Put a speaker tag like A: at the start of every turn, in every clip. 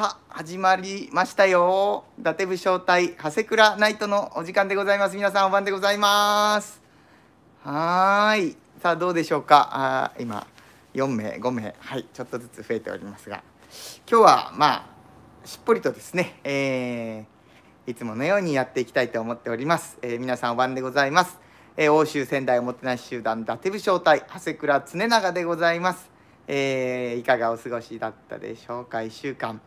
A: さあ始まりましたよ伊達武将隊長谷倉ナイトのお時間でございます皆さんお晩でございますはーいさあどうでしょうかあ今4名5名はいちょっとずつ増えておりますが今日はまあしっぽりとですね、えー、いつものようにやっていきたいと思っております、えー、皆さんお晩でございます、えー、欧州仙台おもてなし集団伊達武将隊長谷倉常長でございますえー、いかがお過ごしだったでしょうか1週間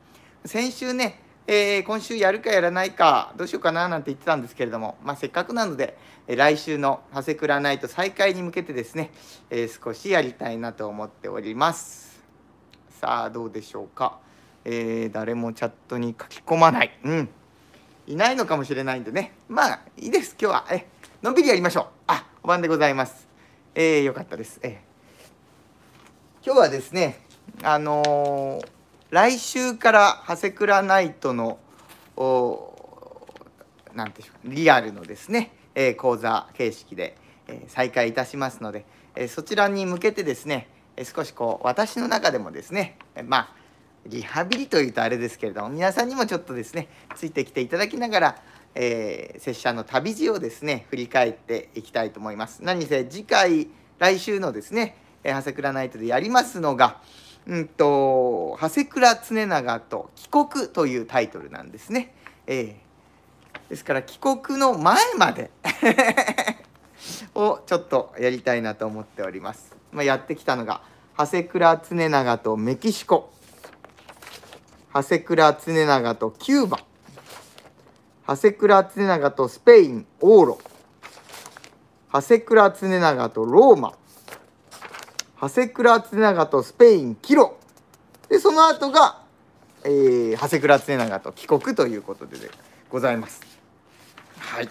A: 先週ね、えー、今週やるかやらないかどうしようかななんて言ってたんですけれども、まあ、せっかくなので、えー、来週の「長谷倉ナイト」再開に向けてですね、えー、少しやりたいなと思っておりますさあどうでしょうか、え誰もチャットに書き込まないうんいないのかもしれないんでねまあいいです今日はえのんびりやりましょうあお晩でございますえー、よかったですえ今日はですねあのー、来週から長谷倉ナイトの何て言うリアルのですね、えー、講座形式で、えー、再開いたしますので、えー、そちらに向けてですね、え少しこう私の中でもですね、えまあリハビリというとあれですけれども皆さんにもちょっとですねついてきていただきながら、えー、拙者の旅路をですね振り返っていきたいと思います。何せ次回来週のですね長谷倉ナイトでやりますのが、うんと、長谷倉常長と帰国というタイトルなんですね。えー、ですから帰国の前まで をちょっとやりたいなと思っております。まあ、やってきたのが、長谷倉常長とメキシコ。長谷倉常長とキューバ。長谷倉常長とスペイン、オーロ。長谷倉常長とローマ。長谷倉常長とスペイン帰路でその後が、えー、長谷倉常長と帰国ということでございますはい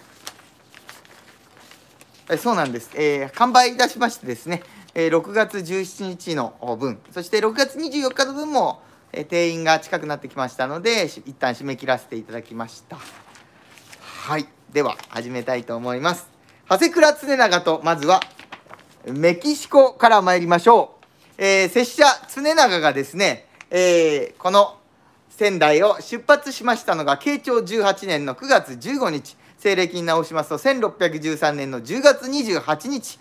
A: えそうなんです、えー、完売いたしましてですね、えー、6月17日の分そして6月24日の分も、えー、定員が近くなってきましたので一旦締め切らせていただきましたはいでは始めたいと思います長谷倉常長とまずはメキシコから参りましょう。えー、拙者常長がですね、えー、この仙台を出発しましたのが慶長18年の9月15日西暦に直しますと1613年の10月28日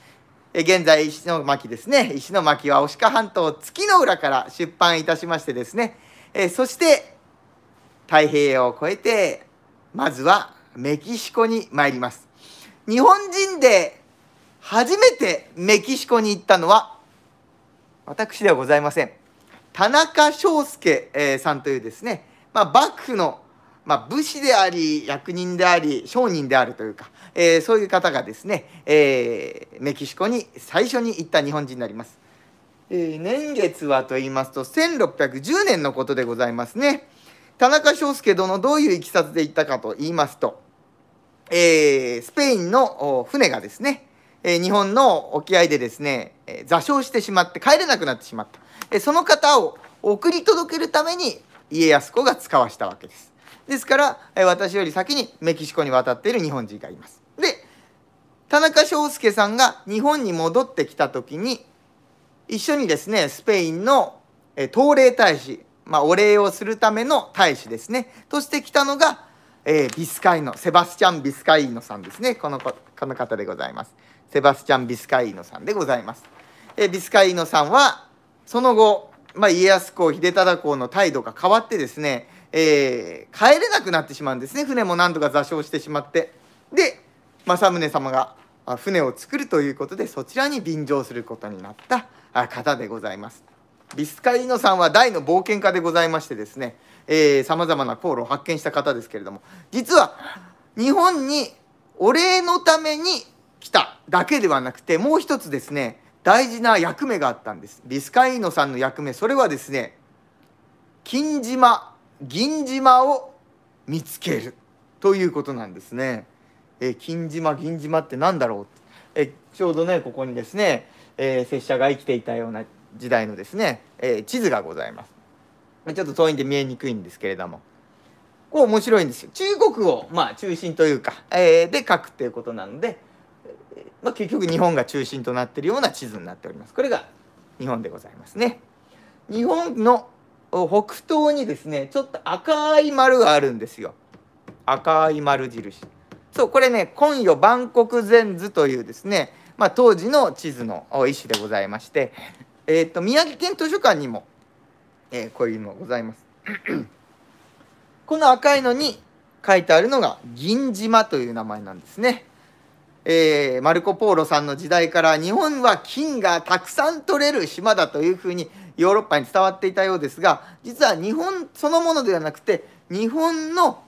A: 現在石巻ですね石巻は牡鹿半島月の浦から出版いたしましてですね、えー、そして太平洋を越えてまずはメキシコに参ります日本人で初めてメキシコに行ったのは私ではございません田中章介さんというですね、まあ、幕府の、まあ、武士であり役人であり商人であるというか、えー、そういう方がですね、えー、メキシコに最初に行った日本人になります。えー、年月はと言いますと1610年のことでございますね。田中章介殿どういういきさつで行ったかと言いますと、えー、スペインの船がですねえ日本の沖合でですね、え座礁してしまって帰れなくなってしまった、えその方を送り届けるために家康公が使わしたわけですですから、え私より先にメキシコに渡っている日本人がいますで田中将介さんが日本に戻ってきた時に一緒にですねスペインの、え東礼大使、まあ、お礼をするための大使ですねとして来たのがえー、ビスカイノセバスチャン・ビスカイノさんですねこのこの方でございます。セバスチャン・ビスカイーノさんでございます。えビスカイーノさんはその後、まあ、家康公秀忠公の態度が変わってですね、えー、帰れなくなってしまうんですね船も何とか座礁してしまってで政宗様が船を作るということでそちらに便乗することになった方でございます。ビスカイーノさんは大の冒険家でございましてですねさまざまな航路を発見した方ですけれども実は日本にお礼のために来ただけではなくてもう一つですね大事な役目があったんですビスカイーノさんの役目それはですね金島銀島を見つけるということなんですねえ金島銀島って何だろうえちょうどねここにですね、え拙者が生きていたような時代のですね、え地図がございますちょっと遠いんで見えにくいんですけれどもこれ面白いんですよ中国をまあ中心というか、えで書くっていうことなのでま結局日本が中心となっているような地図になっております。これが日本でございますね。日本の北東にですね、ちょっと赤い丸があるんですよ。赤い丸印。そう、これね、今夜万国全図というですね、まあ、当時の地図の一種でございまして、えっ、ー、と、宮城県図書館にも、えー、こういうのございます。この赤いのに書いてあるのが銀島という名前なんですね。えー、マルコ・ポーロさんの時代から日本は金がたくさん取れる島だというふうにヨーロッパに伝わっていたようですが実は日本そのものではなくて日本の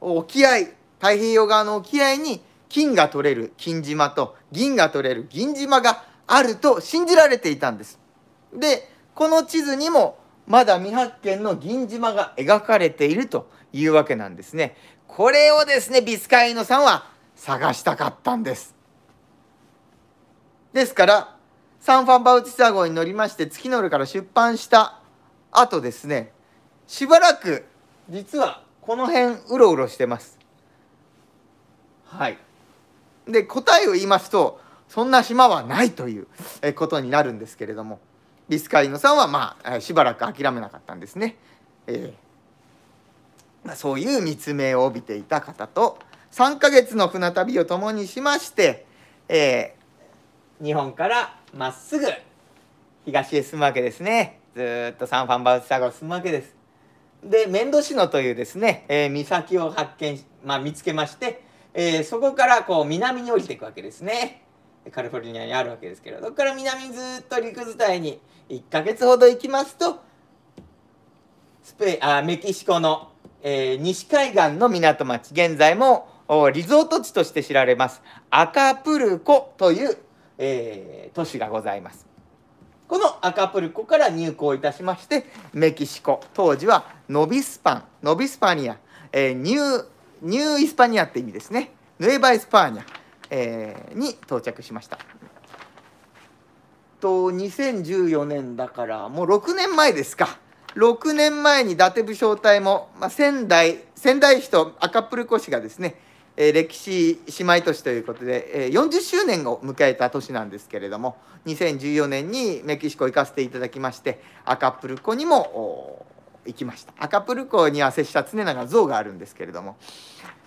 A: 沖合太平洋側の沖合に金が取れる金島と銀が取れる銀島があると信じられていたんです。でこの地図にもまだ未発見の銀島が描かれているというわけなんですね。これをですねビスカイノさんは探したかったんですですからサン・ファン・バウチサ号に乗りまして月のるから出版したあとですねしばらく実はこの辺うろうろしてますはいで答えを言いますとそんな島はないということになるんですけれどもビスカイノさんはまあしばらく諦めなかったんですね、えー、まあ、そういう密命を帯びていた方と3ヶ月の船旅を共にしまして、えー、日本からまっすぐ東へ進むわけですね。ずっとサンファンバウスサゴ進むわけです。で、メンドシノというですね、えー、岬を発見まあ、見つけまして、えー、そこからこう南に降りていくわけですね。カリフォルニアにあるわけですけど、そこから南ずっと陸伝いに1ヶ月ほど行きますと、スペあメキシコの、えー、西海岸の港町、現在もリゾート地として知られますアカプルコという、えー、都市がございます。このアカプルコから入港いたしましてメキシコ当時はノビスパンノビスパニア、えー、ニューニューイスパニアって意味ですねヌエバイスパーニャ、えー、に到着しました。と2014年だからもう6年前ですか6年前に伊達武将隊も、まあ、仙台仙台市と赤プルコ市がですねえー、歴史姉妹都市ということで、えー、40周年を迎えた都市なんですけれども2014年にメキシコ行かせていただきましてアカプルコにも行きましたアカプルコには拙者常長像があるんですけれども、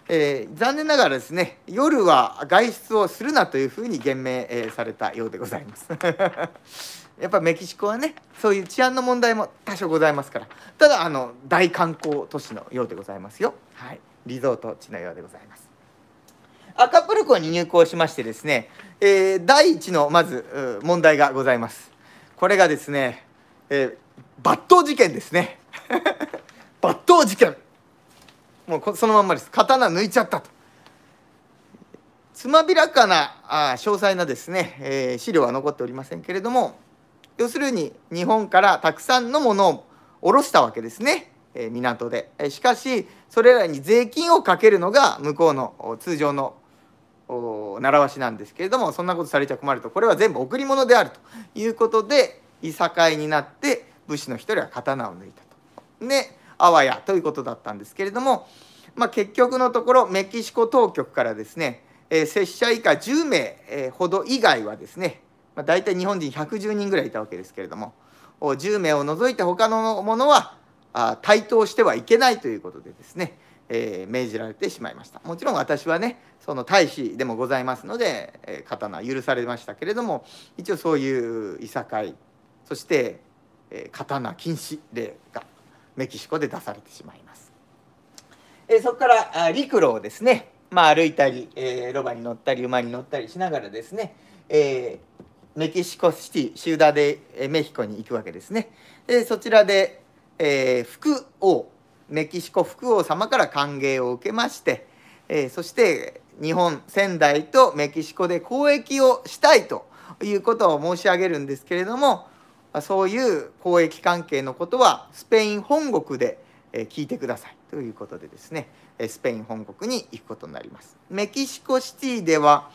A: えー、残念ながらですね夜は外出をするなというふうに言明、えされたようでございます やっぱメキシコはねそういう治安の問題も多少ございますからただあの大観光都市のようでございますよはいリゾート地のようでございますアカプルコに入港しましてですね、えー、第1のまず問題がございますこれがですね、えー、抜刀事件ですね 抜刀事件もうそのまんまです刀抜いちゃったとつまびらかなあ詳細なですね、えー、資料は残っておりませんけれども要するに日本からたくさんのものを下ろしたわけですね、えー、港で、えー、しかしそれらに税金をかけるのが向こうの通常の習わしなんですけれどもそんなことされちゃ困るとこれは全部贈り物であるということでいさかいになって武士の一人は刀を抜いたと。であわやということだったんですけれども、まあ、結局のところメキシコ当局からですね、えー、拙者以下10名、えほど以外はですね、まあ、大体日本人110人ぐらいいたわけですけれども10名を除いて他のものはあ対等してはいけないということでですねえー、命じられてしまいましたもちろん私はねその大使でもございますので、えー、刀許されましたけれども一応そういういさかいそして、えー、刀禁止令がメキシコで出されてしまいます、えそこから陸路をですね、まあ、歩いたり、えロバに乗ったり馬に乗ったりしながらですね、えメキシコシティシューダデメヒコに行くわけですねでそちらで、えー、福王メキシコ福王様から歓迎を受けまして、えー、そして日本仙台とメキシコで交易をしたいということを申し上げるんですけれどもそういう交易関係のことはスペイン本国で聞いてくださいということでですねスペイン本国に行くことになります。メキシコシティでは、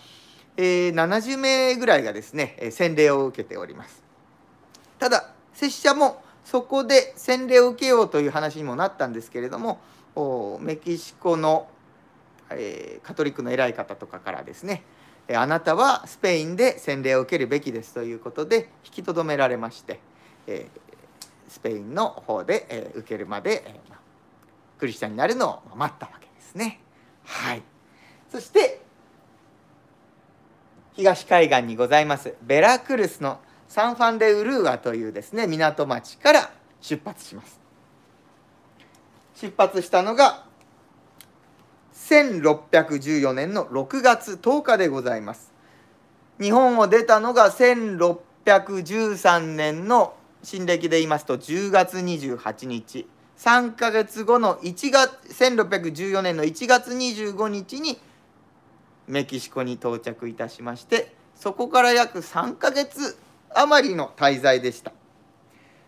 A: えー、70名ぐらいがですね洗礼を受けております。ただ拙者もそこで洗礼を受けようという話にもなったんですけれどもメキシコの、えー、カトリックの偉い方とかからですねあなたはスペインで洗礼を受けるべきですということで引きとどめられまして、えー、スペインの方で、えー、受けるまで、えー、クリスチャンになるのを待ったわけですね。はい、そして東海岸にございますベラクルスの「サンファン・デウルーアというですね港町から出発します出発したのが1614年の6月10日でございます日本を出たのが1613年の新暦で言いますと10月28日3か月後の1月1614年の1月25日にメキシコに到着いたしましてそこから約3か月余りの滞在でした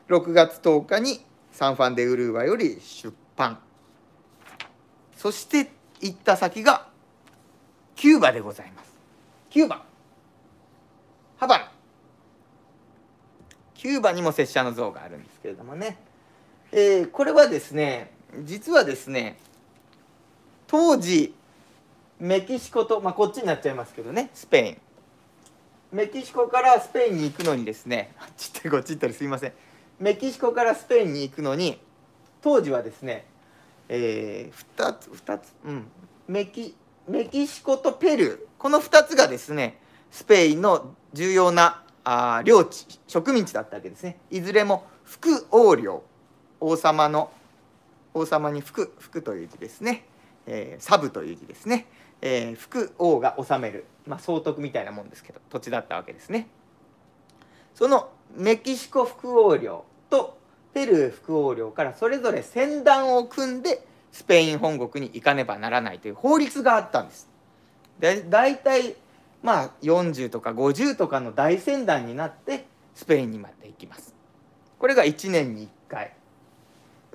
A: 6月10日にサンファン・デ・ウルーワより出版そして行った先がキューバでございますキューバハバラキューバにも拙者の像があるんですけれどもね、えー、これはですね実はですね当時メキシコと、まあ、こっちになっちゃいますけどねスペインメキシコからスペインに行くのにですねあ っちってこっち行ったりすいませんメキシコからスペインに行くのに当時はですねえー、2つ2つうんメキメキシコとペルーこの2つがですねスペインの重要なあ領地植民地だったわけですねいずれも副王領王様の王様に服服という字ですね、えー、サブという字ですね、えー、副王が治めるまあ、総督みたいなもんですけど土地だったわけですね。そのメキシコ副王領とペルー副王領からそれぞれ船団を組んでスペイン本国に行かねばならないという法律があったんです。で大体まあ40とか50とかの大船団になってスペインにまで行きます。これが1年に1回。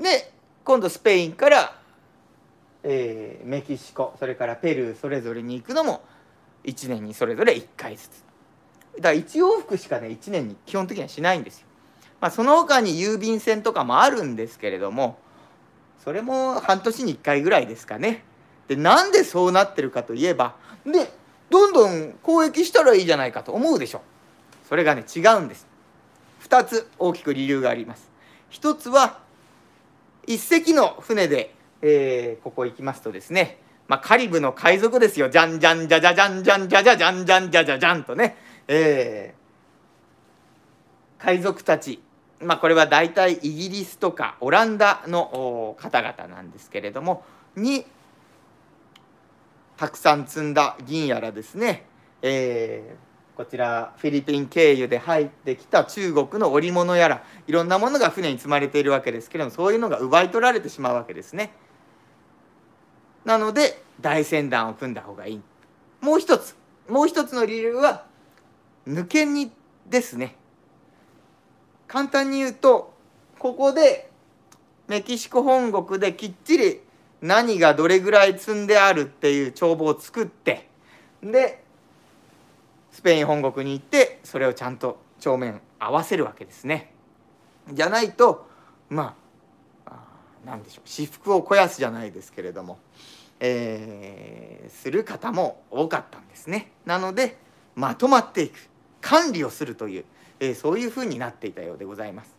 A: で今度スペインから、えー、メキシコそれからペルーそれぞれに行くのも1年にそれぞれ1回ずつだから1往復しかね1年に基本的にはしないんですよ、まあ、その他に郵便船とかもあるんですけれどもそれも半年に1回ぐらいですかねでなんでそうなってるかといえばでどんどん交易したらいいじゃないかと思うでしょそれがね違うんです2つ大きく理由があります1つは1隻の船で、えー、ここ行きますとですねまあ、カリブの海賊ですよ。じゃんじゃんじゃじゃじゃんじゃんじゃじゃじゃんじゃんじゃじゃじゃんとね。えー、海賊たち。まあ、これは大体イギリスとかオランダの方々なんですけれども、に、たくさん積んだ銀やらですね、えー、こちらフィリピン経由で入ってきた中国の織物やらいろんなものが船に積まれているわけですけれどもそういうのが奪い取られてしまうわけですね。なので大船団を組んだ方がいいもう一つもう一つの理由は抜けにですね簡単に言うとここでメキシコ本国できっちり何がどれぐらい積んであるっていう帳簿を作ってでスペイン本国に行ってそれをちゃんと帳面合わせるわけですね。じゃないとまあ何でしょう私腹を肥やすじゃないですけれども、えー、する方も多かったんですね。なのでまとまっていく管理をするという、えー、そういうふうになっていたようでございます。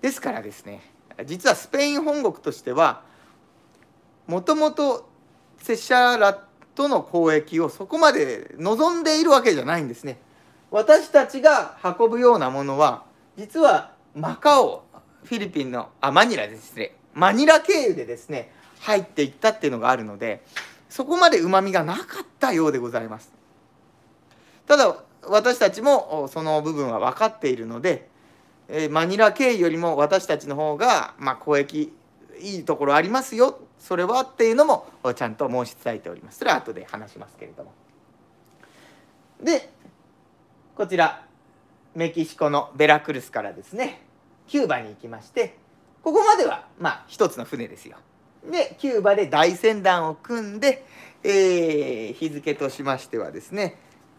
A: ですからですね実はスペイン本国としてはもともと拙者らとの交易をそこまで望んでいるわけじゃないんですね。私たちが運ぶようなものは実はマカオフィリピンのあマニラです失礼マニラ経由でですね入っていったっていうのがあるのでそこまでうまみがなかったようでございますただ私たちもその部分は分かっているのでマニラ経由よりも私たちの方が、まあ、交易いいところありますよそれはっていうのもちゃんと申し伝えておりますそれは後で話しますけれどもでこちらメキシコのベラクルスからですねキューバに行きましてここまではまあ一つの船ですよ。でキューバで大船団を組んで、えー、日付としましてはですね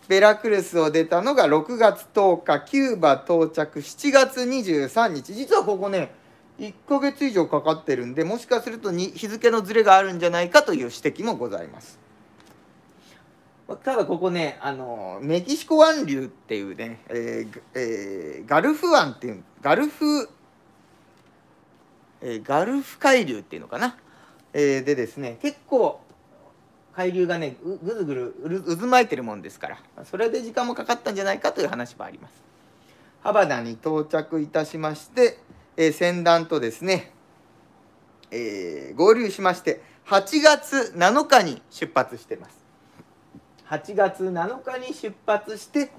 A: ベラクルスを出たのが6月10日キューバ到着7月23日実はここね1ヶ月以上かかってるんでもしかすると日付のズレがあるんじゃないかという指摘もございます。ただここねあのメキシコ湾流っていうね、えーえー、ガルフ湾っていうガルフ、えー、ガルフ海流っていうのかな、えー、でですね結構海流がねぐずぐる渦巻いてるもんですからそれで時間もかかったんじゃないかという話もあります。ハバナに到着いたしまして、えー、船団とですね、えー、合流しまして8月7日に出発してます。8月7日に出発して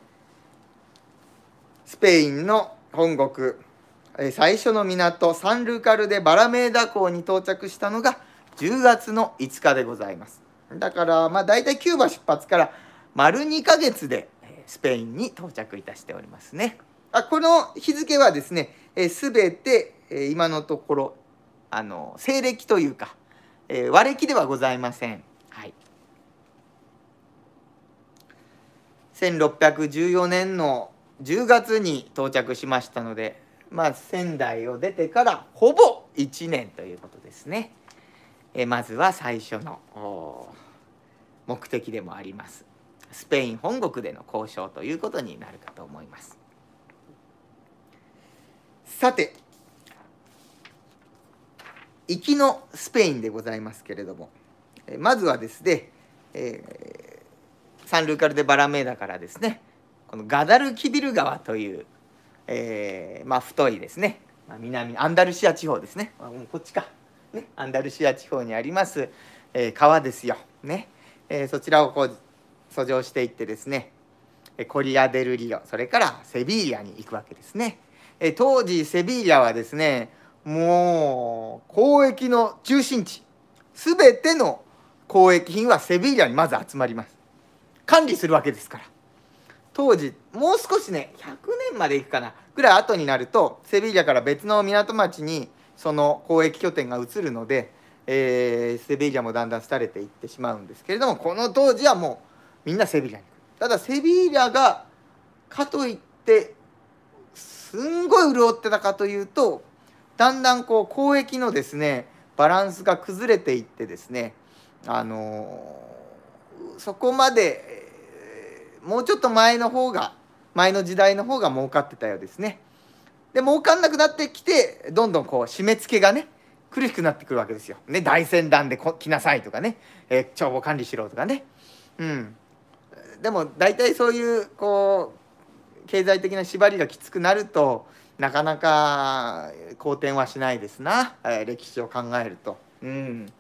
A: スペインの本国最初の港サンルーカルでバラメーダ港に到着したのが10月の5日でございますだからまあ大体キューバ出発から丸2ヶ月でスペインに到着いたしておりますねあこの日付はですねすべて今のところあの西暦というか、えー、和暦ではございません1614年の10月に到着しましたので、まあ、仙台を出てからほぼ1年ということですね。えまずは最初の目的でもありますスペイン本国での交渉ということになるかと思います。さて行きのスペインでございますけれどもまずはですね、えーサンルーカル・デ・バラメーダからですねこのガダルキビル川という、えー、まあ、太いですね、まあ、南アンダルシア地方ですね、あ、もうこっちか、ね、アンダルシア地方にあります、えー、川ですよ、ねえー、そちらをこう遡上していってですねコリア・デル・リオそれからセビーリアに行くわけですね、え当時セビーリアはですねもう交易の中心地全ての交易品はセビーリアにまず集まります管理するわけですから当時もう少しね100年までいくかなぐらい後になるとセビーリャから別の港町にその交易拠点が移るので、えー、セビーリャもだんだん廃れていってしまうんですけれどもこの当時はもうみんなセビーリャにただセビーリャがかといってすんごい潤ってたかというとだんだんこう交易のですねバランスが崩れていってですねあのー、そこまでもうちょっと前の方が前の時代の方が儲かってたようですねで儲かんなくなってきてどんどんこう締め付けがね苦しくなってくるわけですよ、ね、大船団で来なさいとかね、えー、帳簿管理しろとかねうんでも大体そういうこう経済的な縛りがきつくなるとなかなか好転はしないですな、えー、歴史を考えるとうん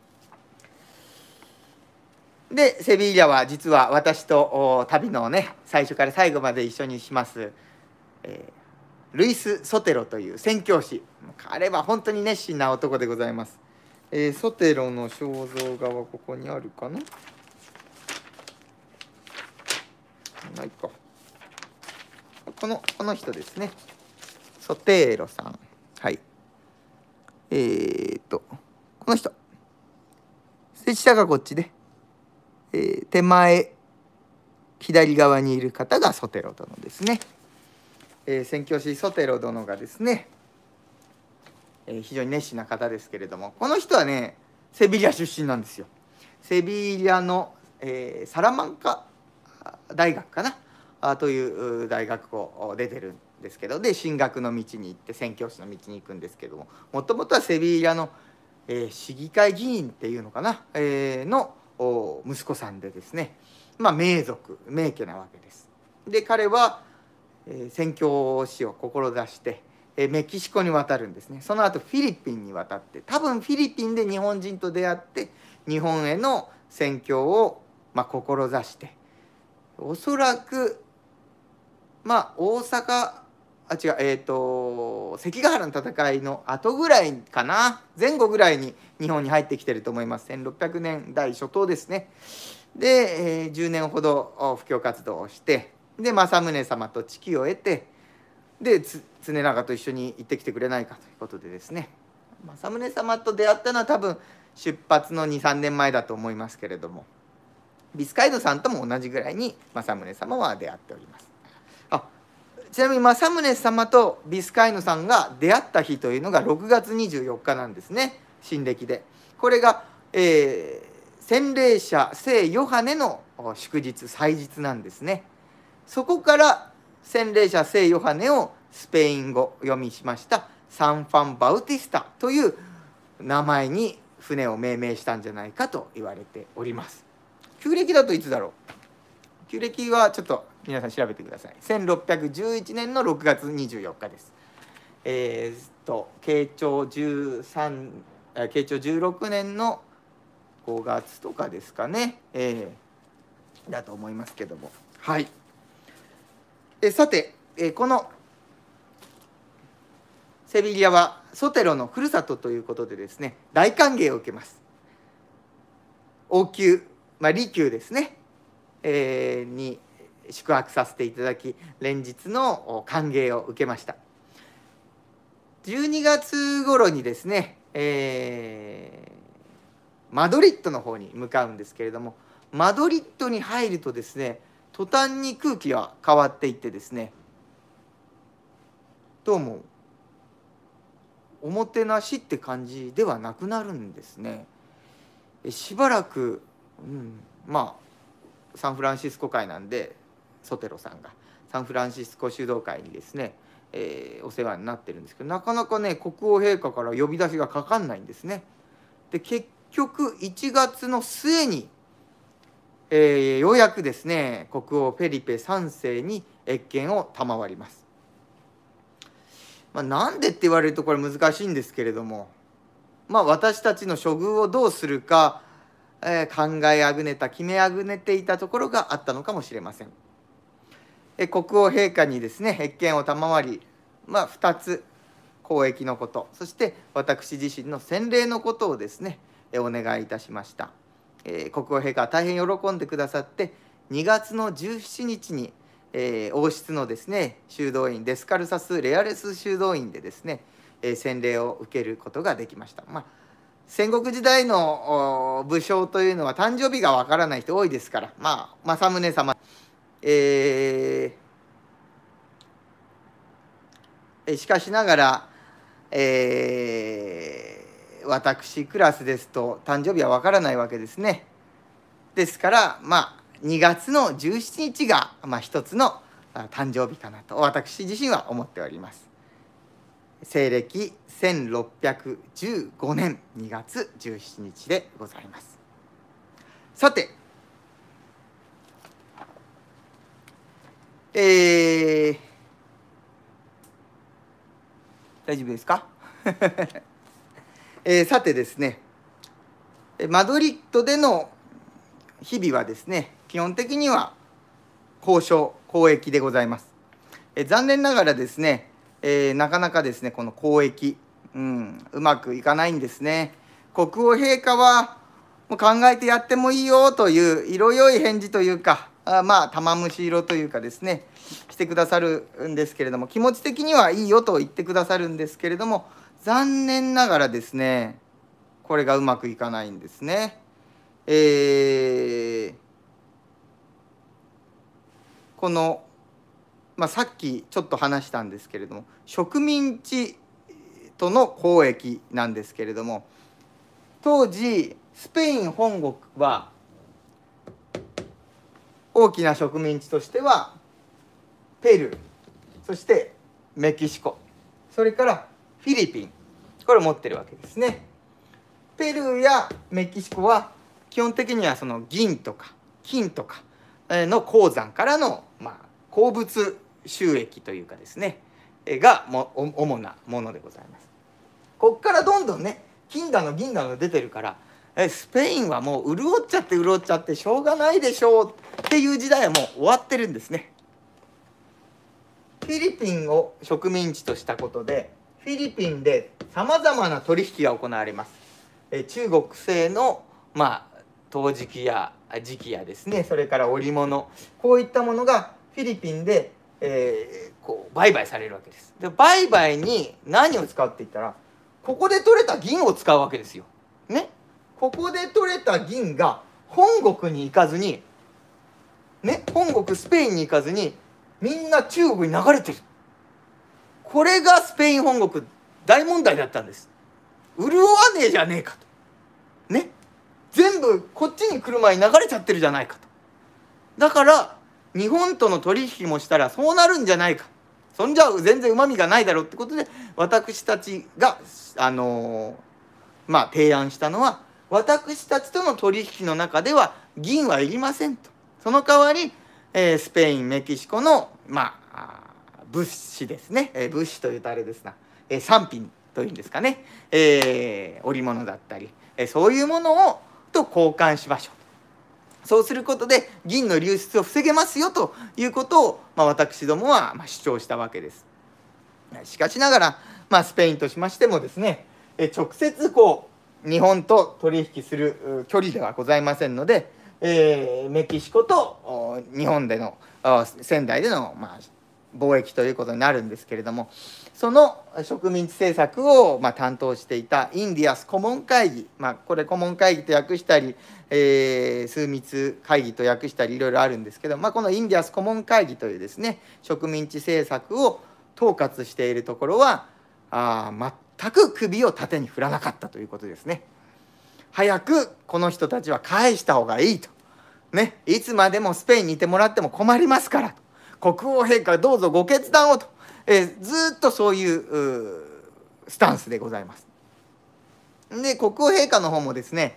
A: でセビーリャは実は私と旅のね最初から最後まで一緒にします、えー、ルイス・ソテロという宣教師彼は本当に熱心な男でございます、えー、ソテロの肖像画はここにあるかなないかこのこの人ですねソテーロさんはいえー、っとこの人設置者がこっちで、えー、手前左側にいる方がソテロ殿ですね。えー、宣教師ソテロ殿がですね、えー、非常に熱心な方ですけれどもこの人はねセビリア出身なんですよ。セビリアの、えー、サラマンカ大学かなあという大学を出てるんですけどで進学の道に行って宣教師の道に行くんですけどももともとはセビリアの、え市議会議員っていうのかな、えの息子さんでですね、まあ、名族名家なわけです。で彼は、えー、宣教師を志して、えー、メキシコに渡るんですねその後フィリピンに渡って多分フィリピンで日本人と出会って日本への宣教を、まあ、志しておそらく、まあ、大阪あ違うえっ、ー、と関ヶ原の戦いの後ぐらいかな前後ぐらいに日本に入ってきてると思います1600年代初頭ですねで、えー、10年ほど布教活動をしてで政宗様と地を得てで常長と一緒に行ってきてくれないかということでですね政宗様と出会ったのは多分出発の23年前だと思いますけれどもビスカイドさんとも同じぐらいに政宗様は出会っております。ちなみに政宗様とビスカイヌさんが出会った日というのが6月24日なんですね新暦でこれが、えー、洗礼者聖ヨハネの祝日祭日なんですねそこから洗礼者聖ヨハネをスペイン語読みしましたサンファン・バウティスタという名前に船を命名したんじゃないかと言われております旧暦だといつだろう旧暦はちょっと皆さん調べてください1611年の6月24日ですえー、っと慶長13慶長16年の5月とかですかね、えー、だと思いますけどもはいえさて、えー、このセビリアはソテロのふるさとということでですね大歓迎を受けます王宮、まあ、利宮ですね、えー、に宿泊させていただき連日の歓迎を受けました12月頃にですね、えー、マドリッドの方に向かうんですけれどもマドリッドに入るとですね途端に空気は変わっていってですねどうもおもてなしって感じではなくなるんですね。しばらく、うん、まあサンフランシスコ会なんでソテロさんがサンフランシスコ修道会にですね、えー、お世話になってるんですけどなかなかね国王陛下から呼び出しがかかんないんですね。で結局1月の末に、えー、ようやくですね国王フェリペ3世に謁見を賜ります。まあ、なんでって言われるとこれ難しいんですけれども、まあ、私たちの処遇をどうするか、えー、考えあぐねた決めあぐねていたところがあったのかもしれません。国王陛下にですね謁見を賜り、まあ、2つ公益のことそして私自身の洗礼のことをですねお願いいたしました、えー、国王陛下は大変喜んでくださって2月の17日に、えー、王室のですね修道院デスカルサス・レアレス修道院でですね、えー、洗礼を受けることができました、まあ、戦国時代の武将というのは誕生日がわからない人多いですから、まあ、政宗様えー、しかしながら、えー、私クラスですと誕生日はわからないわけですね。ですから、まあ、2月の17日が、まあ、一つの誕生日かなと私自身は思っております。西暦1615年2月17日でございます。さてえー、大丈夫ですか、えー、さてですね、マドリッドでの日々はですね、基本的には交渉、交易でございます。えー、残念ながらですね、えー、なかなかですね、この交易、うん、うまくいかないんですね。国王陛下はもう考えてやってもいいよという色良い返事というかまあ、玉虫色というかですねしてくださるんですけれども気持ち的にはいいよと言ってくださるんですけれども残念ながらですねこれがうまくいかないんですね。えー、この、まあ、さっきちょっと話したんですけれども植民地との交易なんですけれども当時スペイン本国は大きな植民地としてはペルーそしてメキシコそれからフィリピンこれ持ってるわけですね。ペルーやメキシコは基本的にはその銀とか金とかの鉱山からのま鉱物収益というかですねがも主なものでございます。こっからどんどんね金だの銀だの出てるからえスペインはもう潤っちゃって潤っちゃってしょうがないでしょうっていう時代はもう終わってるんですね。フィリピンを植民地としたことでフィリピンでさまざまな取引が行われます。え中国製の、まあ、陶磁器や磁器やですねそれから織物こういったものがフィリピンで、えー、こう売買されるわけです。で売買に何を使うって言ったらここで取れた銀を使うわけですよ。ねここで取れた銀が本国に行かずに、ね、本国スペインに行かずに、みんな中国に流れてる。これがスペイン本国大問題だったんです。潤わねえじゃねえかと。ね。全部こっちに来る前に流れちゃってるじゃないかと。だから、日本との取引もしたらそうなるんじゃないか。そんじゃ全然うまみがないだろうってことで、私たちが、あのー、まあ、提案したのは、私たちとの取引の中では銀はいりませんと。その代わり、えー、スペイン、メキシコの、まあ、物資ですね、えー、物資というとあれですな、えー、産品というんですかね、えー、織物だったり、えー、そういうものをと交換しましょうそうすることで銀の流出を防げますよということを、まあ、私どもは、まあ、主張したわけですしかしながら、まあ、スペインとしましてもですね、えー、直接こう日本と取引する距離ではございませんので、えー、メキシコと日本での仙台での、まあ、貿易ということになるんですけれどもその植民地政策を、まあ、担当していたインディアス顧問会議、まあ、これ顧問会議と訳したり、えー、枢密会議と訳したりいろいろあるんですけど、まあ、このインディアス顧問会議というですね植民地政策を統括しているところはあ全く首を縦に振らなかったということですね。早くこの人たちは返した方がいいと。ね、いつまでもスペインにいてもらっても困りますからと国王陛下どうぞご決断をと、えー、ずっとそういうスタンスでございます。で国王陛下の方もですね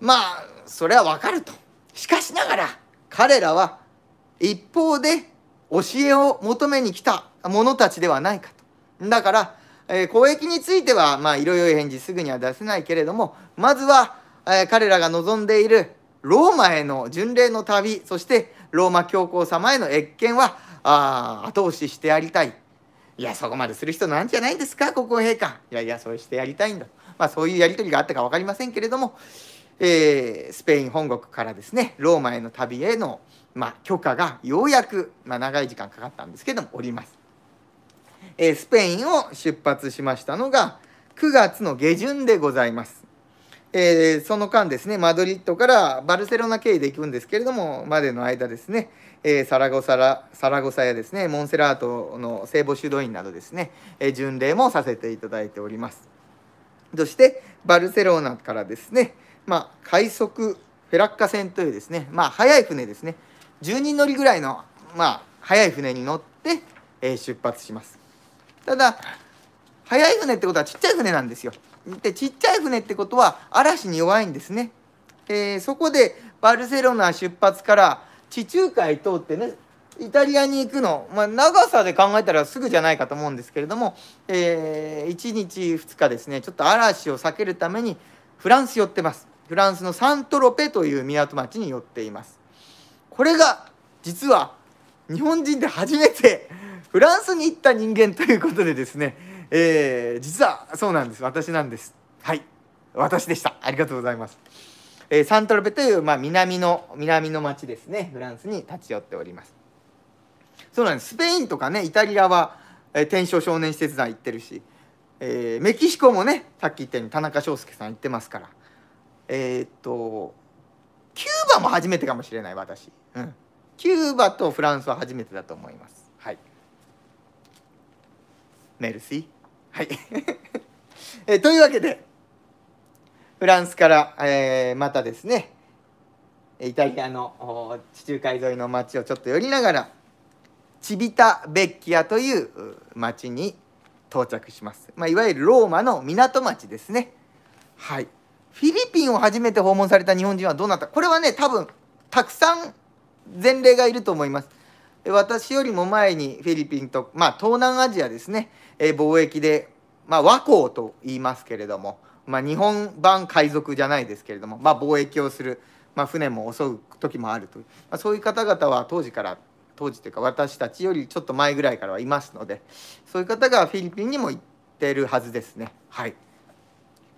A: まあそれはわかるとしかしながら彼らは一方で教えを求めに来た者たちではないかとだからえー、交易については、まあ、いろい返事すぐには出せないけれども、まずは、えー、彼らが望んでいるローマへの巡礼の旅、そしてローマ教皇様への謁見は、あ後押ししてやりたい。いや、そこまでする人なんじゃないですか、国王陛下。いやいや、そうしてやりたいんだ。まあ、そういうやり取りがあったか分かりませんけれども、えー、スペイン本国からですね、ローマへの旅への、まあ、許可がようやく、まあ、長い時間かかったんですけども、おります。えスペインを出発しましたのが9月の下旬でございます。えー、その間ですね、マドリッドからバルセロナ経由で行くんですけれども、までの間ですね、えー、サラゴサラサラゴサやですね、モンセラートの聖母修道院などですね、えー、巡礼もさせていただいております。そして、バルセロナからですね、まあ、快速フェラッカ船というですね、まあ、早い船ですね、10人乗りぐらいの、まあ、早い船に乗って、え出発します。ただ速い船ってことはちっちゃい船なんですよでちっちゃい船ってことは嵐に弱いんですね、えー、そこでバルセロナ出発から地中海通ってねイタリアに行くの、まあ、長さで考えたらすぐじゃないかと思うんですけれども、えー、1日2日ですねちょっと嵐を避けるためにフランス寄ってますフランスのサントロペという港町に寄っていますこれが実は日本人で初めてフランスに行った人間ということでですね、えー、実はそうなんです私なんですはい私でしたありがとうございます、えー、サントロペという、まあ、南の南の町ですねフランスに立ち寄っておりますそうなんですスペインとかねイタリアは、えー、天正少年施設団行ってるし、えー、メキシコもねさっき言ったように田中翔介さん行ってますからえー、っとキューバも初めてかもしれない私、うん、キューバとフランスは初めてだと思いますメルシー。はい。えというわけで、フランスから、えー、またですね、イタリアの地中海沿いの町をちょっと寄りながら、チビタ・ベッキアという町に到着します。まあ、いわゆるローマの港町ですね。はい。フィリピンを初めて訪問された日本人はどうなったこれはね、多分、たくさん前例がいると思います。私よりも前にフィリピンと、まあ、東南アジアですね、え貿易で、まあ、和光と言いますけれども、まあ、日本版海賊じゃないですけれども、まあ、貿易をする、まあ、船も襲う時もあるという、まあ、そういう方々は当時から当時というか私たちよりちょっと前ぐらいからはいますのでそういう方がフィリピンにも行ってるはずですね。はい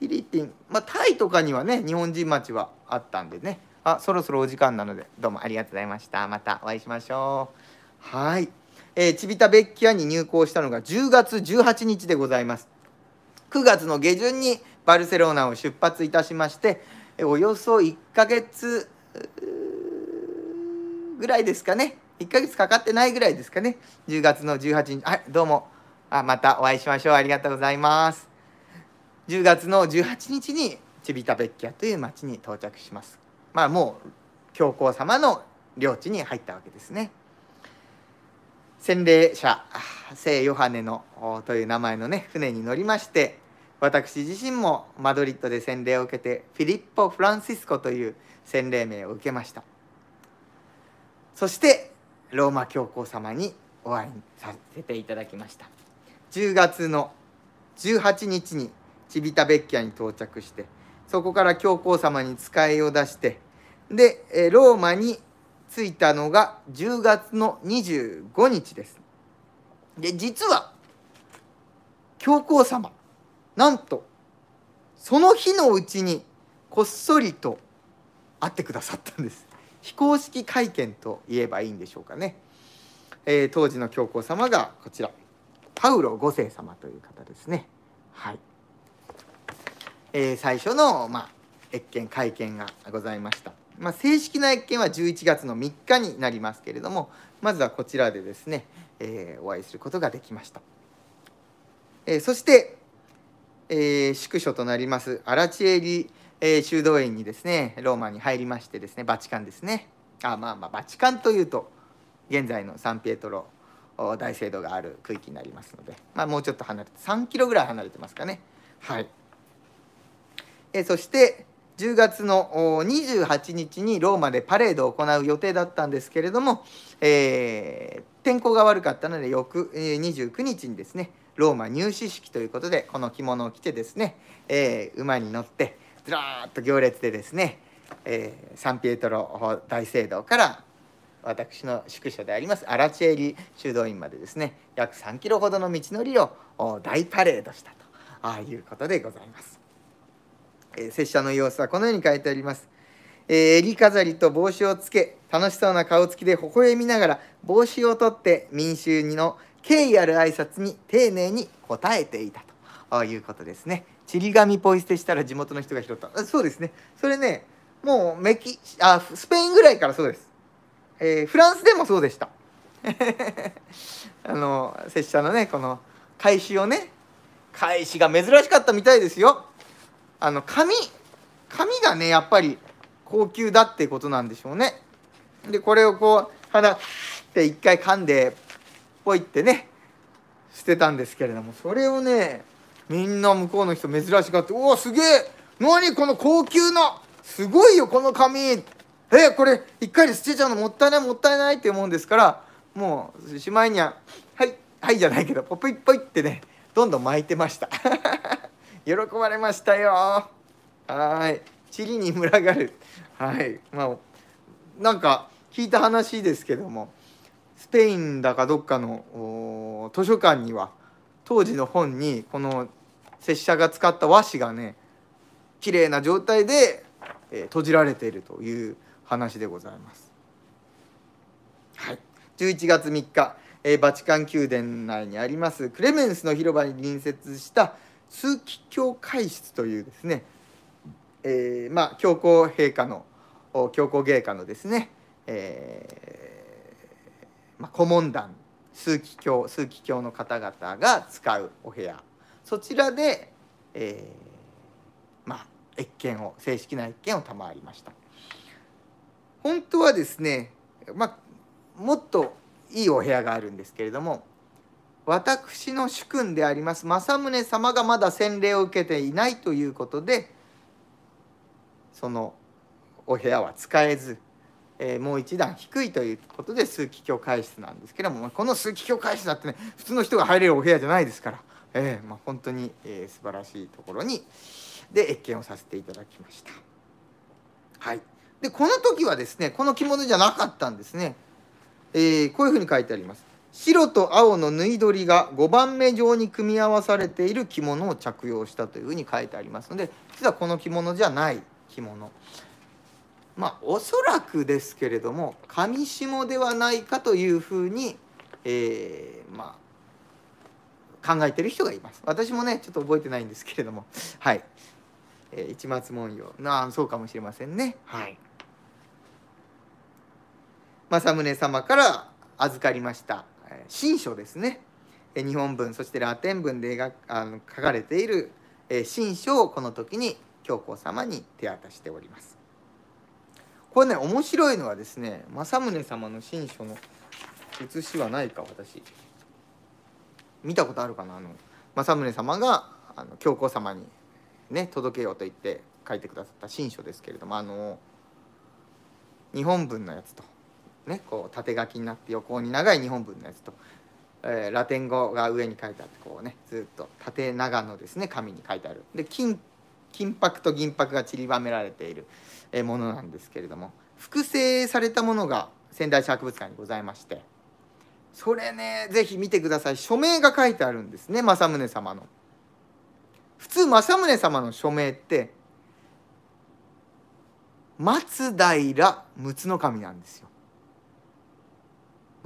A: フィリピン、まあ、タイとかにはね日本人町はあったんでねあそろそろお時間なのでどうもありがとうございましたまたお会いしましょう。はい、えー、チビタベッキアに入校したのが10月18日でございます9月の下旬にバルセロナを出発いたしましておよそ1ヶ月ぐらいですかね1ヶ月かかってないぐらいですかね10月の18日はいどうもあまたお会いしましょうありがとうございます10月の18日にチビタベッキアという町に到着しますまあもう教皇様の領地に入ったわけですね。洗礼者聖ヨハネのという名前のね船に乗りまして私自身もマドリッドで洗礼を受けてフィリッポ・フランシスコという洗礼名を受けましたそしてローマ教皇様にお会いさせていただきました10月の18日にチビタベッキアに到着してそこから教皇様に使いを出してでローマに着いたのが10月の25日です。で実は教皇様なんとその日のうちにこっそりと会ってくださったんです。非公式会見と言えばいいんでしょうかね。えー、当時の教皇様がこちらパウロ5世様という方ですね。はいえー、最初の、まあ、謁見会見がございました。まあ、正式な一件は11月の3日になりますけれどもまずはこちらでですね、えー、お会いすることができました、えー、そして、えー、宿所となりますアラチエリ、え修道院にですねローマに入りましてですねバチカンですねあまあまあバチカンというと現在のサンピエトロ大聖堂がある区域になりますので、まあ、もうちょっと離れて3キロぐらい離れてますかねはい、えそして10月の28日にローマでパレードを行う予定だったんですけれども、えー、天候が悪かったので翌29日にですねローマ入試式ということでこの着物を着てですね、えー、馬に乗ってずらーっと行列でですね、えー、サンピエトロ大聖堂から私の宿舎でありますアラチェリ修道院までですね約3キロほどの道のりを大パレードしたということでございます。え拙者の様子はこのように書いてあります。え襟飾りと帽子をつけ楽しそうな顔つきで微笑みながら帽子を取って民衆にの敬意ある挨拶に丁寧に応えていたということですね。ちり紙ポイ捨てしたら地元の人が拾ったあそうですねそれねもうメキあスペインぐらいからそうです、えー、フランスでもそうでした あの拙者のねこの返しをね返しが珍しかったみたいですよあの紙紙がねやっぱり高級だってことなんでしょうねでこれをこう鼻って一回噛んでポイってね捨てたんですけれどもそれをねみんな向こうの人珍しがって「おおすげえ何この高級なすごいよこの紙えこれ一回で捨てちゃうのもったいないもったいない」って思うんですからもうしまいには「はいはい」じゃないけどポイポイってねどんどん巻いてました。喜ばれましたよはいチリに群がるはいまあなんか聞いた話ですけどもスペインだかどっかの図書館には当時の本にこの拙者が使った和紙がね綺麗な状態で、えー、閉じられているという話でございます。はい、11月3日、えー、バチカン宮殿内にありますクレメンスの広場に隣接した通気教会室というですね、えー、まあ教皇陛下の教皇陛下のですね、えー、まあ、顧問団枢機卿枢機卿の方々が使うお部屋そちらで、えー、まあ謁見を正式な謁見を賜りました本当はですね、まあ、もっといいお部屋があるんですけれども私の主君であります政宗様がまだ洗礼を受けていないということでそのお部屋は使えず、えー、もう一段低いということで枢機卿会室なんですけどもこの枢機卿会室だってね普通の人が入れるお部屋じゃないですから、えーまあ、本当に、えー、素晴らしいところにで謁見をさせていただきました。はい、でこの時はですねこの着物じゃなかったんですね。えー、こういうふうに書いてあります。白と青の縫い取りが5番目状に組み合わされている着物を着用したというふうに書いてありますので実はこの着物じゃない着物まあおそらくですけれども上下ではないかというふうに、えー、まあ考えてる人がいます私もねちょっと覚えてないんですけれどもはい、えー、一松文様なあそうかもしれませんねはい政宗様から預かりました新書ですね日本文そしてラテン文で描あの書かれている新書をこの時に教皇様に手渡しております。これね面白いのはですね政宗様の新書の写しはないか私見たことあるかなあの政宗様があの教皇様にね届けようと言って書いてくださった新書ですけれどもあの日本文のやつとねこう縦書きになって横に長い日本文のやつと、えー、ラテン語が上に書いてあってこうねずっと縦長のですね紙に書いてあるで金金箔と銀箔が散りばめられているものなんですけれども複製されたものが仙台市博物館にございましてそれね是非見てください署名が書いてあるんですね政宗様の。普通政宗様の署名って松平六の守なんですよ。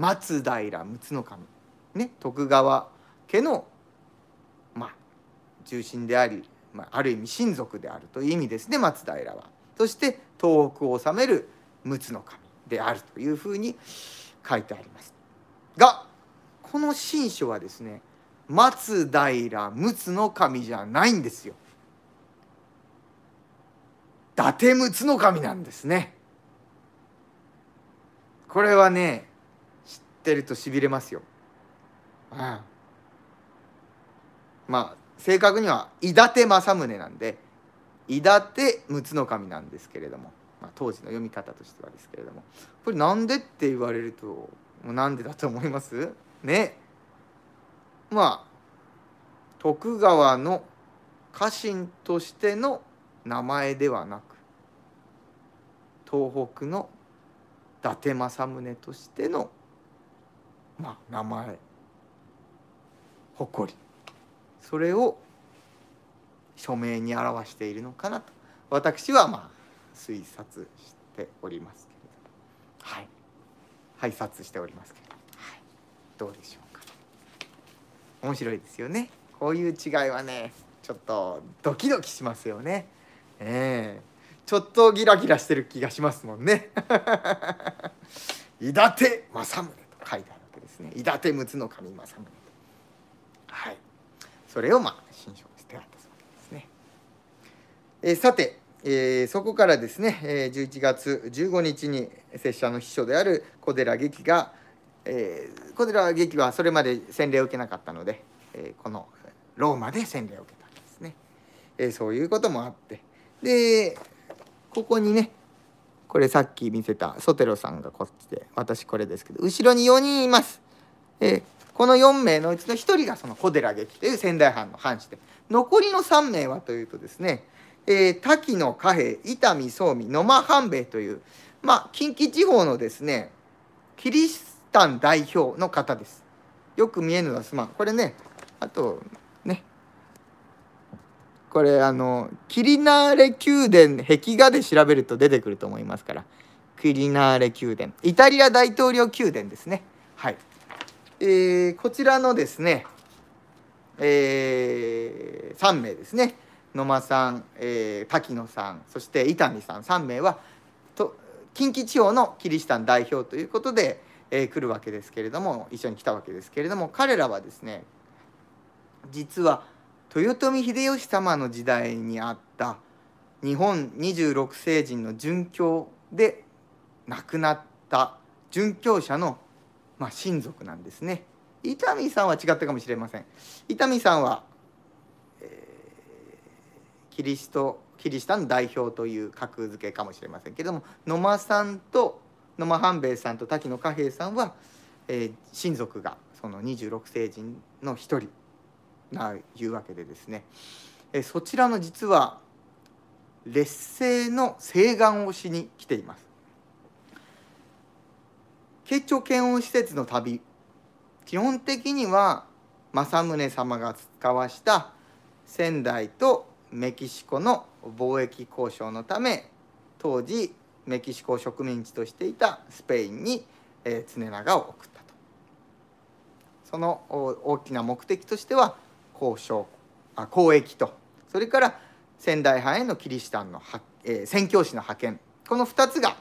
A: 松平陸奥守、ね、徳川家の、まあ、重臣であり、まあ、ある意味親族であるという意味ですね松平は。そして東北を治める陸奥守であるというふうに書いてあります。がこの新書はですね松平陸奥守じゃないんですよ。伊達陸奥守なんですね。これはねってるとしびれますよ。うん、まあ正確には伊達政宗なんで伊達陸奥守なんですけれども、まあ、当時の読み方としてはですけれどもこれなんでって言われるともうなんでだと思いますねまあ徳川の家臣としての名前ではなく東北の伊達政宗としての名前まあ、名前誇りそれを署名に表しているのかなと私はまあ推察しておりますけれどはい拝察しておりますけれど、はい、どうでしょうか面白いですよねこういう違いはねちょっとドキドキしますよねええー、ちょっとギラギラしてる気がしますもんね「伊達政宗」と書いてある。ですね伊達陸の守政宗はいそれをまあ新書にしてあったそうですね、えー、さて、えー、そこからですね、えー、11月15日に拙者の秘書である小寺劇が、えー、小寺劇はそれまで洗礼を受けなかったので、えー、このローマで洗礼を受けたんですね、えー、そういうこともあってでここにねこれさっき見せたソテロさんがこっちで私これですけど後ろに4人います。えこの4名のうちの1人がその小寺劇という仙台藩の藩士で残りの3名はというとですね、えー、滝野貨幣伊丹宗美野間半兵衛という、まあ、近畿地方のですねキリシタン代表の方です。よく見えるのはすまんこれねあとこれあのキリナーレ宮殿壁画で調べると出てくると思いますからキリナーレ宮殿イタリア大統領宮殿ですねはい、えー、こちらのですね、えー、3名ですね野間さん、えー、滝野さんそして伊丹さん3名はと近畿地方のキリシタン代表ということで、えー、来るわけですけれども一緒に来たわけですけれども彼らはですね実は豊臣秀吉様の時代にあった日本26世人の殉教で亡くなった殉教者の、まあ、親族なんですね。伊丹さんは違ったかもしれません。伊丹さんは、えー、キリストキリシタン代表という格付けかもしれませんけども野間さんと野間半兵衛さんと滝野嘉平さんは、えー、親族がその26世人の一人ないうわけでですねえそちらの実は劣勢の請願をしに来ています慶長検温施設の旅基本的には政宗様が使わした仙台とメキシコの貿易交渉のため当時メキシコを植民地としていたスペインに、えー、常長を送ったとその大きな目的としては交渉あ交易とそれから仙台藩へのキリシタンの、えー、宣教師の派遣この2つが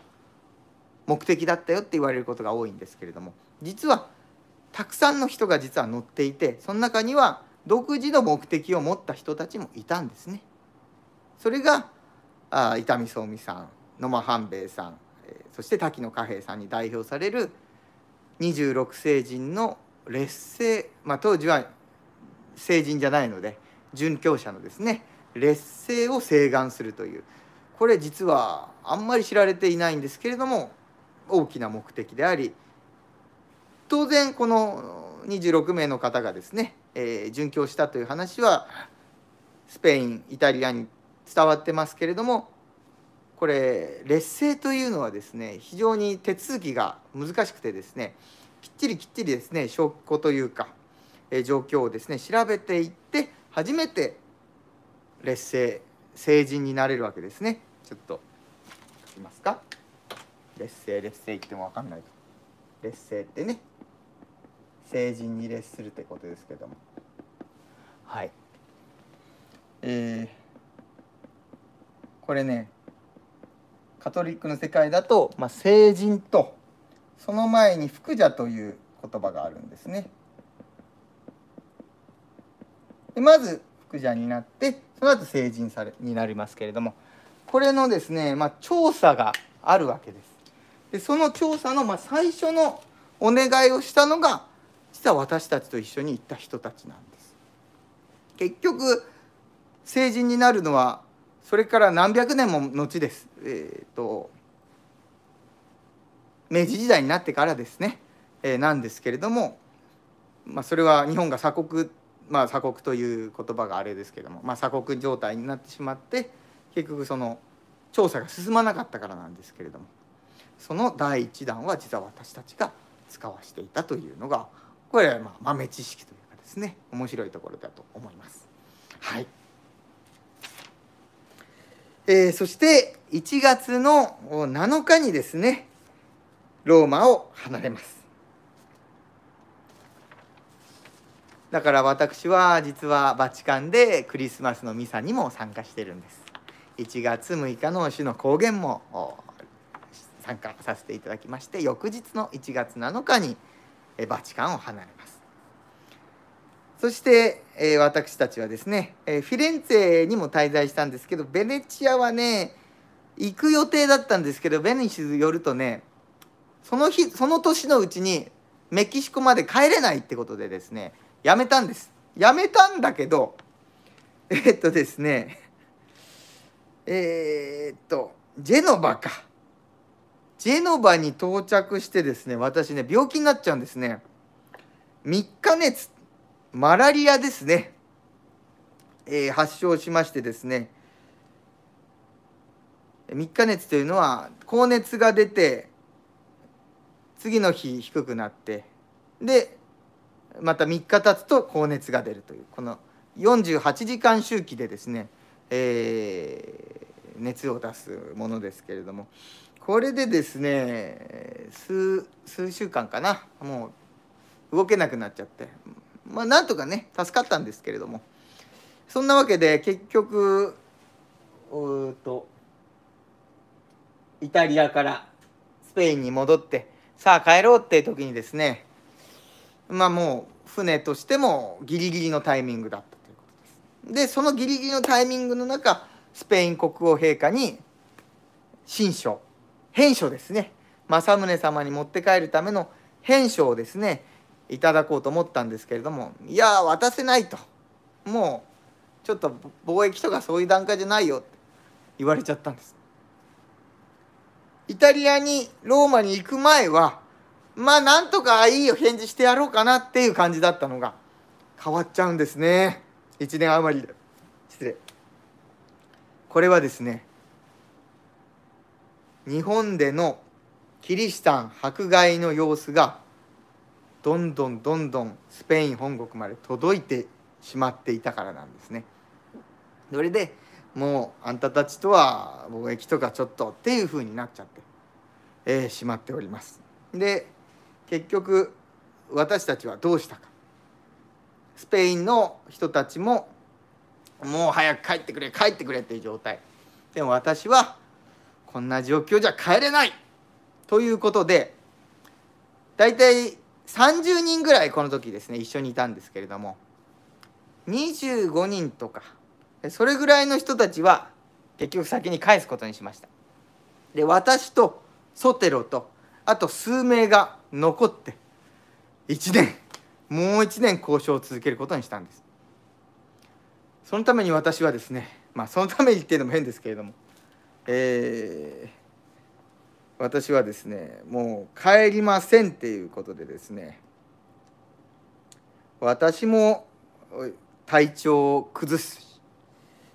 A: 目的だったよって言われることが多いんですけれども実はたくさんの人が実は乗っていてその中には独自の目的を持った人たちもいたんですね。それがあ伊丹聡美さん野間半兵衛さん、えー、そして滝野貨幣さんに代表される26世人の劣勢、まあ、当時は成人じゃないので殉教者のですね劣勢を請願するというこれ実はあんまり知られていないんですけれども大きな目的であり当然この26名の方がですね、えー、殉教したという話はスペインイタリアに伝わってますけれどもこれ劣勢というのはですね非常に手続きが難しくてですねきっちりきっちりですね証拠というかえ状況をですね調べていって初めて劣勢成人になれるわけですねちょっと書きますか劣勢劣勢言っても分かんない劣勢ってね成人に劣するってことですけどもはいえー、これねカトリックの世界だと、まあ、成人とその前に「福者」という言葉があるんですね。でまず福者になってその後成人されになりますけれどもこれのですね、まあ、調査があるわけです。でその調査のまあ最初のお願いをしたのが実は私たちと一緒に行った人たちなんです。結局成人になるのはそれから何百年も後です。えっ、ー、と明治時代になってからですね、えー、なんですけれども、まあ、それは日本が鎖国まあ、鎖国という言葉があれですけども、まあ、鎖国状態になってしまって結局その調査が進まなかったからなんですけれどもその第1弾は実は私たちが使わしていたというのがこれはまあ豆知識というかですね面白いところだと思います。はいえー、そして1月の7日にですねローマを離れます。だから私は実はバチカンでクリスマスのミサにも参加してるんです1月6日の主の公言も参加させていただきまして翌日の1月7日にバチカンを離れますそして私たちはですねフィレンツェにも滞在したんですけどベネチアはね行く予定だったんですけどベネシス寄るとねその日その年のうちにメキシコまで帰れないってことでですねやめたんですやめたんだけどえっとですねえー、っとジェノバかジェノバに到着してですね私ね病気になっちゃうんですね3日熱マラリアですね、えー、発症しましてですね3日熱というのは高熱が出て次の日低くなってでまた3日経つと高熱が出るというこの48時間周期でですね、えー、熱を出すものですけれどもこれでですね数数週間かなもう動けなくなっちゃってまあなんとかね助かったんですけれどもそんなわけで結局うとイタリアからスペインに戻ってさあ帰ろうって時にですねまあもう船としてもギリギリのタイミングだったということです。でそのギリギリのタイミングの中スペイン国王陛下に新書編書ですね政宗様に持って帰るための編書をですねいただこうと思ったんですけれどもいや渡せないともうちょっと貿易とかそういう段階じゃないよって言われちゃったんです。イタリアにローマに行く前はまあなんとかいい返事してやろうかなっていう感じだったのが変わっちゃうんですね1年余りで失礼これはですね日本でのキリシタン迫害の様子がどんどんどんどんスペイン本国まで届いてしまっていたからなんですね。それでもうあんたたちとは貿易とかちょっとっていうふうになっちゃって、えー、しまっております。で結局私たちはどうしたかスペインの人たちももう早く帰ってくれ帰ってくれっていう状態でも私はこんな状況じゃ帰れないということで大体30人ぐらいこの時ですね一緒にいたんですけれども25人とかそれぐらいの人たちは結局先に返すことにしましたで私とソテロとあと数名が残って1年もう1年交渉を続けることにしたんですそのために私はですねまあそのためにっていうのも変ですけれどもえー、私はですねもう帰りませんっていうことでですね私も体調を崩すし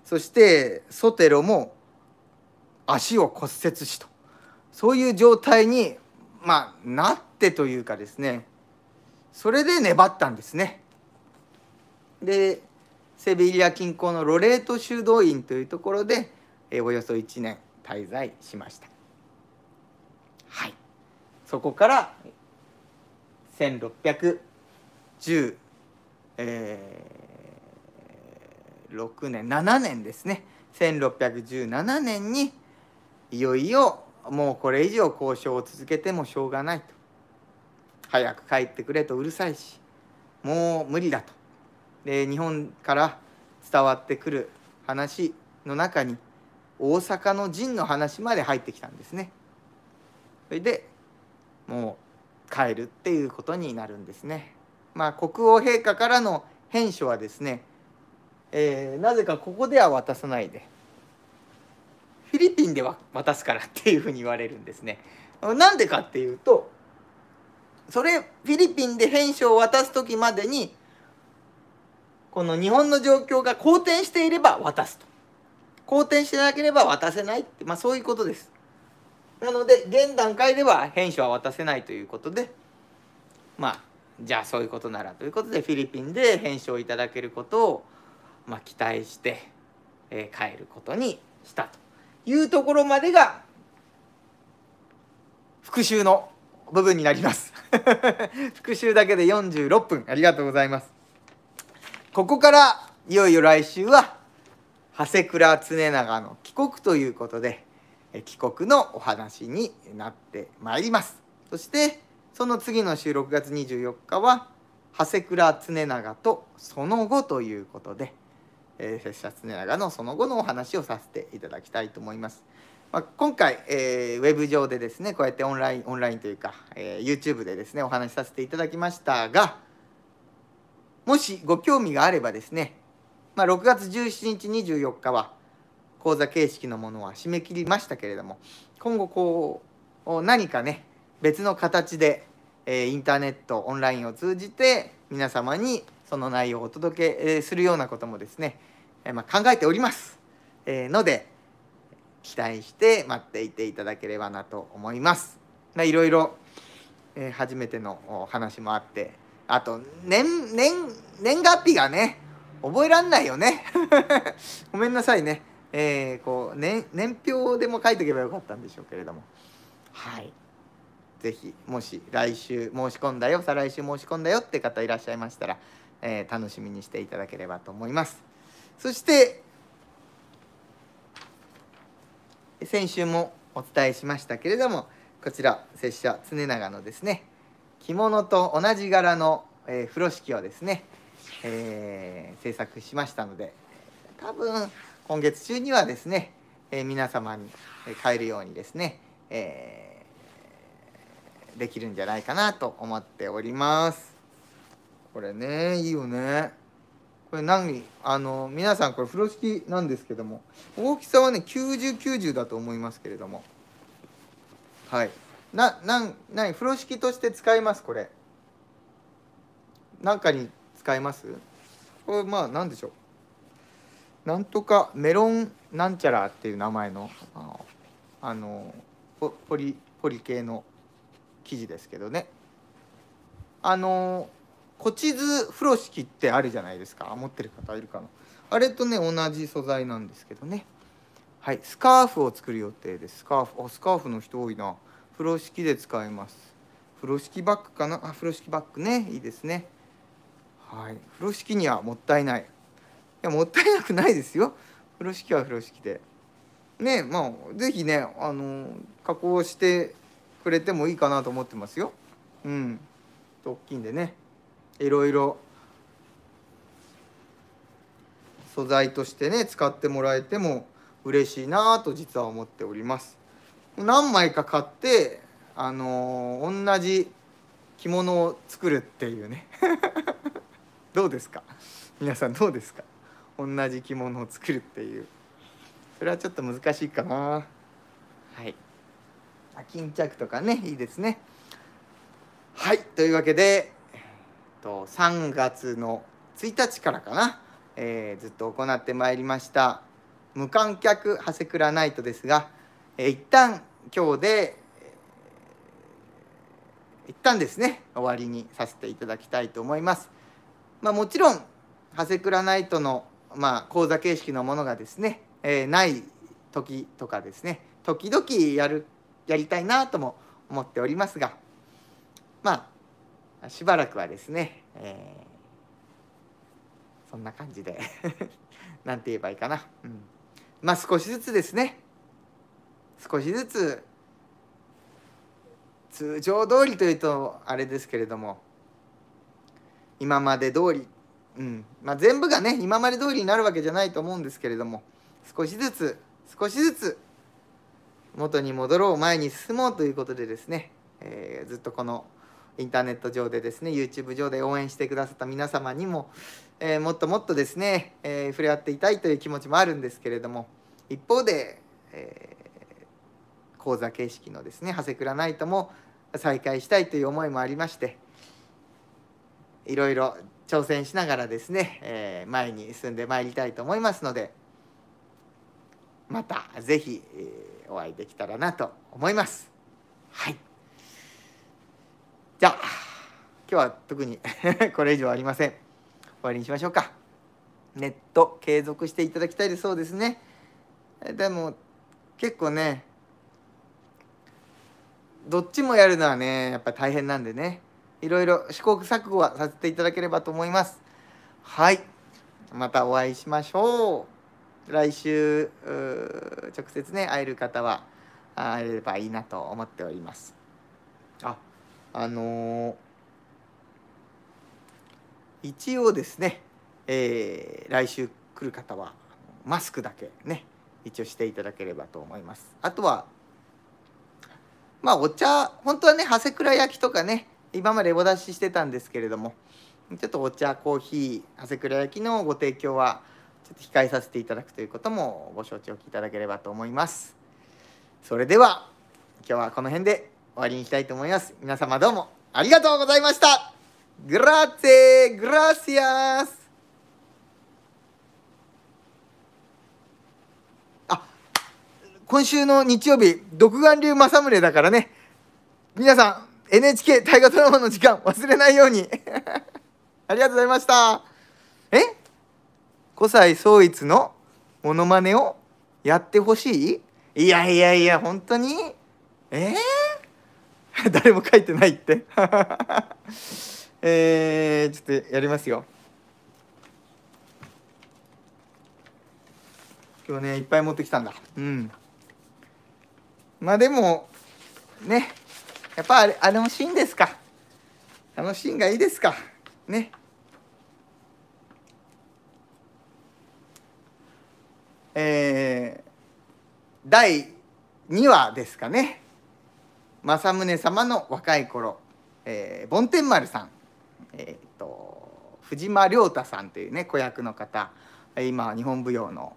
A: そしてソテロも足を骨折しとそういう状態に、まあ、なっってというかですねそれで粘ったんですね。でセビリア近郊のロレート修道院というところでおよそ1年滞在しました。はい、そこから1 6 1え6年7年ですね1617年にいよいよもうこれ以上交渉を続けてもしょうがないと早く帰ってくれとうるさいしもう無理だとで日本から伝わってくる話の中に大阪の陣の話まで入ってきたんですねそれでもう帰るっていうことになるんですねまあ国王陛下からの返書はですね、えー、なぜかここでは渡さないでフィリピンでは渡すからっていうふうに言われるんですねなんでかっていうとそれフィリピンで返書を渡す時までにこの日本の状況が好転していれば渡すと好転してなければ渡せないって、まあ、そういうことですなので現段階では返書は渡せないということでまあじゃあそういうことならということでフィリピンで返書をいただけることを、まあ、期待して、えー、帰ることにしたというところまでが復習の部分になります 復習だけで46分ありがとうございますここからいよいよ来週は長谷倉常長の帰国ということで帰国のお話になってまいりますそしてその次の週6月24日は長谷倉常長とその後ということで拙者常長のその後のお話をさせていただきたいと思います。まあ、今回、えー、ウェブ上でですねこうやってオンラインオンラインというか、えー、YouTube でですねお話しさせていただきましたがもしご興味があればですね、まあ、6月17日24日は講座形式のものは締め切りましたけれども今後こう何かね別の形で、えー、インターネットオンラインを通じて皆様にその内容をお届けするようなこともですね、えー、まあ、考えております、えー、ので期待して待っていていただければなと思います。まいろいろ、え初めての話もあってあと年年年月日がね覚えらんないよね ごめんなさいね、えー、こう年年表でも書いとけばよかったんでしょうけれどもはい是非もし来週申し込んだよ再来週申し込んだよって方いらっしゃいましたら、えー、楽しみにしていただければと思います。そして先週もお伝えしましたけれどもこちら拙者常長のですね着物と同じ柄の、えー、風呂敷をですね、えー、制作しましたので多分今月中にはですね、えー、皆様に買えるようにですね、えー、できるんじゃないかなと思っております。これねいいよね。これ何あの皆さんこれ風呂敷なんですけども大きさはね9090だと思いますけれどもはいななん何風呂敷として使いますこれ何かに使いますこれまあ何でしょうなんとかメロンなんちゃらっていう名前のあのポリポリ系の生地ですけどねあの古地図風呂敷ってあるじゃないですか持ってる方いるかなあれとね同じ素材なんですけどねはいスカーフを作る予定ですスカーフあスカーフの人多いな風呂敷で使います風呂敷バッグかなあ風呂敷バッグねいいですねはい風呂敷にはもったいないいやもったいなくないですよ風呂敷は風呂敷でねまあ是非ねあの加工してくれてもいいかなと思ってますようん大きいんでねいろいろ素材としてね使ってもらえても嬉しいなと実は思っております何枚か買ってあのー、同じ着物を作るっていうね どうですか皆さんどうですか同じ着物を作るっていうそれはちょっと難しいかなはい巾着とかねいいですねはいというわけでと3月の1日からかな、えー、ずっと行ってまいりました無観客長谷倉ナイトですが、えー、一旦今日で、えー、一旦ですね終わりにさせていただきたいと思います。まあ、もちろん長谷倉ナイトの、まあ、講座形式のものがですね、えー、ない時とかですね時々やるやりたいなとも思っておりますがまあしばらくはですね、えー、そんな感じで なんて言えばいいかな、うん、まあ少しずつですね少しずつ通常通りというとあれですけれども今まで通り、うんまあ、全部がね今まで通りになるわけじゃないと思うんですけれども少しずつ少しずつ元に戻ろう前に進もうということでですね、えー、ずっとこの「インターネット上でですね YouTube 上で応援してくださった皆様にも、えー、もっともっとですね、えー、触れ合っていたいという気持ちもあるんですけれども一方で、えー、講座形式のですね長谷倉ナイトも再開したいという思いもありましていろいろ挑戦しながらですね、えー、前に進んでまいりたいと思いますのでまた是非、えー、お会いできたらなと思います。はいじゃあ今日は特に これ以上ありません終わりにしましょうかネット継続していただきたいでそうですねでも結構ねどっちもやるのはねやっぱ大変なんでねいろいろ試行錯誤はさせていただければと思いますはいまたお会いしましょう来週直接ね会える方は会えればいいなと思っておりますああの一応ですね、えー、来週来る方はマスクだけね一応していただければと思いますあとはまあお茶本当はね長谷倉焼きとかね今までお出ししてたんですけれどもちょっとお茶コーヒー長谷倉焼きのご提供はちょっと控えさせていただくということもご承知おきいただければと思いますそれでは今日はこの辺で終わりにしたいと思います。皆様どうもありがとうございましたグラッツェグラシアスあ、今週の日曜日、独眼竜政宗だからね。皆さん、NHK 大河ドラマの時間忘れないように。ありがとうございました。え古才宗一のモノマネをやってほしいいやいやいや、本当にえー 誰も書いてないって えー、ちょっとやりますよ今日ねいっぱい持ってきたんだうんまあでもねやっぱあれあれもシーンですかあのシーンがいいですかねえー、第2話ですかね政宗様の若い頃、えー、梵天丸さん、えーと、藤間亮太さんというね子役の方今日本舞踊の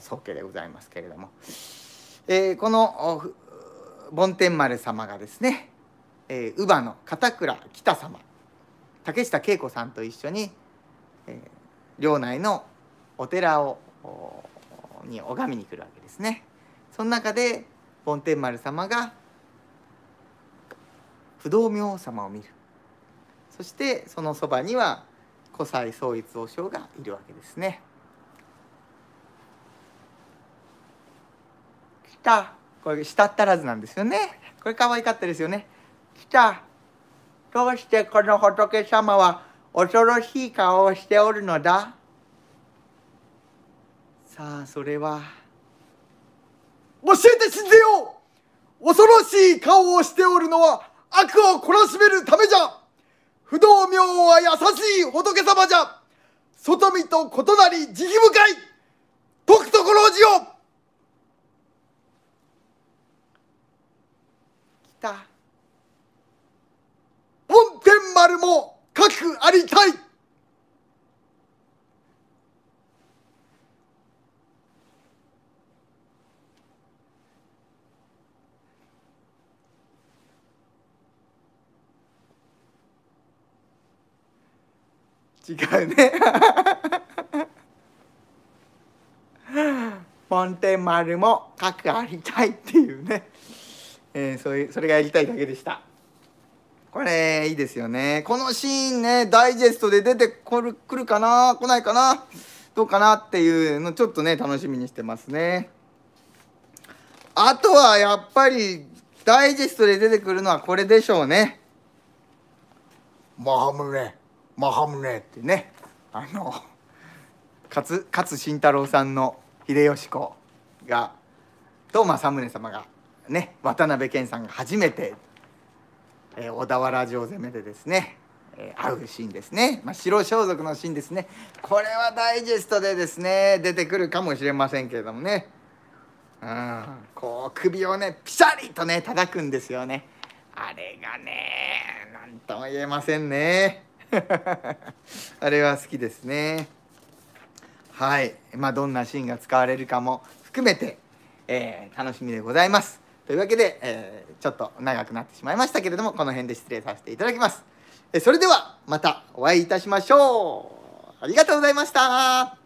A: 宗家でございますけれども、えー、この梵天丸様がですね、えー、乳母の片倉北様竹下恵子さんと一緒に、えー、領内のお寺をに拝みに来るわけですね。その中で梵天丸様が不動明王様を見るそしてそのそばには古才宗一王将がいるわけですね。来たこれしたったらずなんですよね。これ可愛かったですよね。来たどうしてこの仏様は恐ろしい顔をしておるのださあそれは教えて死んぜよ恐ろしい顔をしておるのは悪を懲らしめるためじゃ不動明王は優しい仏様じゃ外見と異なり慈悲深い徳くところを来た。本天丸も各ありたい違うねポ ンテン丸も核ありたいっていうね、えー、そういうそれがやりたいだけでしたこれいいですよねこのシーンねダイジェストで出てくるくるかな来ないかなどうかなっていうのちょっとね楽しみにしてますねあとはやっぱりダイジェストで出てくるのはこれでしょうねマームレマハムネってねあの勝勝慎太郎さんの秀吉公がと政宗様がね渡辺謙さんが初めて、えー、小田原城攻めでですね、えー、会うシーンですね、まあ、白装束のシーンですねこれはダイジェストでですね出てくるかもしれませんけれどもねうんこう首をねピシャリとね叩くんですよねあれがね何とも言えませんね。あれは好きですねはいまあどんなシーンが使われるかも含めて、えー、楽しみでございますというわけで、えー、ちょっと長くなってしまいましたけれどもこの辺で失礼させていただきますそれではまたお会いいたしましょうありがとうございました